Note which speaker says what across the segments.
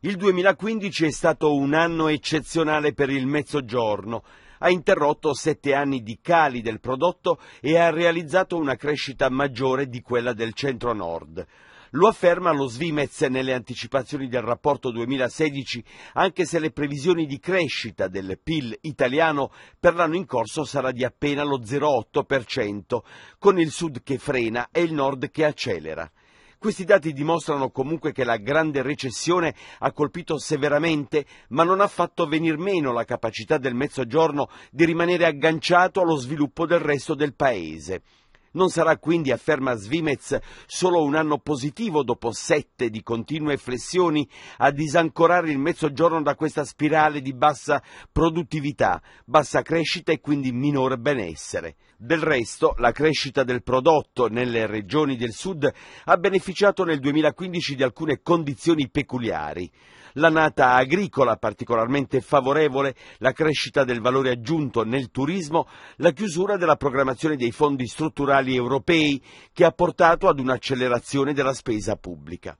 Speaker 1: Il 2015 è stato un anno eccezionale per il mezzogiorno. Ha interrotto sette anni di cali del prodotto e ha realizzato una crescita maggiore di quella del centro-nord. Lo afferma lo Svimez nelle anticipazioni del rapporto 2016, anche se le previsioni di crescita del PIL italiano per l'anno in corso sarà di appena lo 0,8%, con il sud che frena e il nord che accelera. Questi dati dimostrano comunque che la grande recessione ha colpito severamente, ma non ha fatto venir meno la capacità del Mezzogiorno di rimanere agganciato allo sviluppo del resto del Paese. Non sarà quindi, afferma Svimez, solo un anno positivo dopo sette di continue flessioni a disancorare il mezzogiorno da questa spirale di bassa produttività, bassa crescita e quindi minore benessere. Del resto, la crescita del prodotto nelle regioni del sud ha beneficiato nel 2015 di alcune condizioni peculiari. La nata agricola particolarmente favorevole, la crescita del valore aggiunto nel turismo, la chiusura della programmazione dei fondi strutturali nazionali europei che ha portato ad un'accelerazione della spesa pubblica.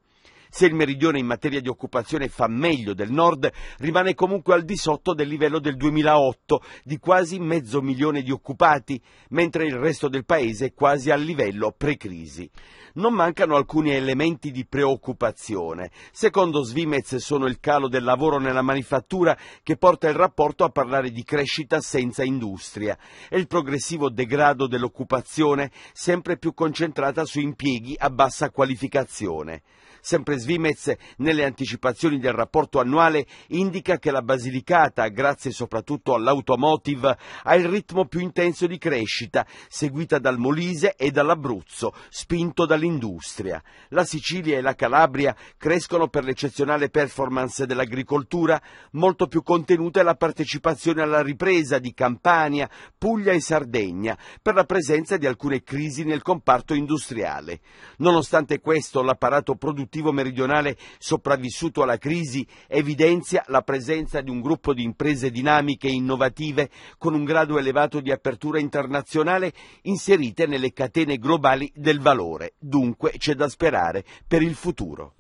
Speaker 1: Se il meridione in materia di occupazione fa meglio del nord, rimane comunque al di sotto del livello del 2008 di quasi mezzo milione di occupati, mentre il resto del paese è quasi al livello pre-crisi. Non mancano alcuni elementi di preoccupazione. Secondo Svimez sono il calo del lavoro nella manifattura che porta il rapporto a parlare di crescita senza industria e il progressivo degrado dell'occupazione sempre più concentrata su impieghi a bassa qualificazione. Sempre Svimez nelle anticipazioni del rapporto annuale indica che la Basilicata, grazie soprattutto all'automotive, ha il ritmo più intenso di crescita, seguita dal Molise e dall'Abruzzo, spinto dall'industria. La Sicilia e la Calabria crescono per l'eccezionale performance dell'agricoltura, molto più contenuta è la partecipazione alla ripresa di Campania, Puglia e Sardegna, per la presenza di alcune crisi nel comparto industriale. Nonostante questo, l'apparato produttivo mercantile meridionale sopravvissuto alla crisi evidenzia la presenza di un gruppo di imprese dinamiche e innovative con un grado elevato di apertura internazionale inserite nelle catene globali del valore. Dunque c'è da sperare per il futuro.